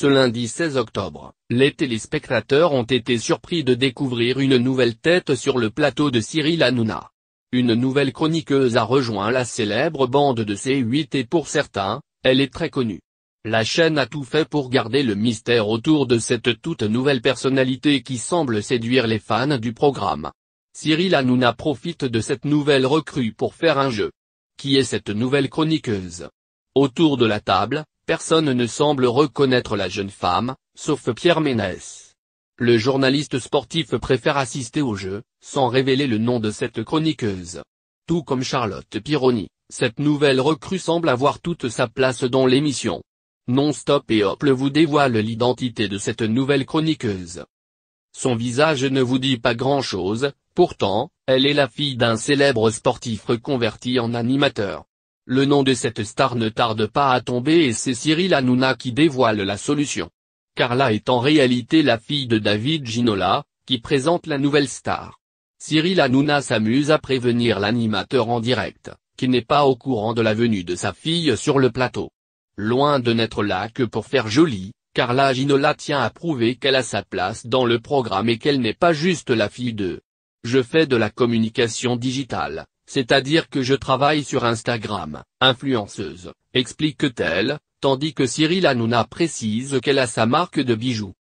Ce lundi 16 octobre, les téléspectateurs ont été surpris de découvrir une nouvelle tête sur le plateau de Cyril Hanouna. Une nouvelle chroniqueuse a rejoint la célèbre bande de C8 et pour certains, elle est très connue. La chaîne a tout fait pour garder le mystère autour de cette toute nouvelle personnalité qui semble séduire les fans du programme. Cyril Hanouna profite de cette nouvelle recrue pour faire un jeu. Qui est cette nouvelle chroniqueuse Autour de la table, Personne ne semble reconnaître la jeune femme, sauf Pierre Ménès. Le journaliste sportif préfère assister au jeu, sans révéler le nom de cette chroniqueuse. Tout comme Charlotte Pironi, cette nouvelle recrue semble avoir toute sa place dans l'émission. Non-stop et Hop vous dévoile l'identité de cette nouvelle chroniqueuse. Son visage ne vous dit pas grand-chose, pourtant, elle est la fille d'un célèbre sportif reconverti en animateur. Le nom de cette star ne tarde pas à tomber et c'est Cyril Hanouna qui dévoile la solution. Carla est en réalité la fille de David Ginola, qui présente la nouvelle star. Cyril Hanouna s'amuse à prévenir l'animateur en direct, qui n'est pas au courant de la venue de sa fille sur le plateau. Loin de n'être là que pour faire joli, Carla Ginola tient à prouver qu'elle a sa place dans le programme et qu'elle n'est pas juste la fille de « Je fais de la communication digitale, c'est-à-dire que je travaille sur Instagram, influenceuse, explique-t-elle, tandis que Cyril Hanouna précise qu'elle a sa marque de bijoux.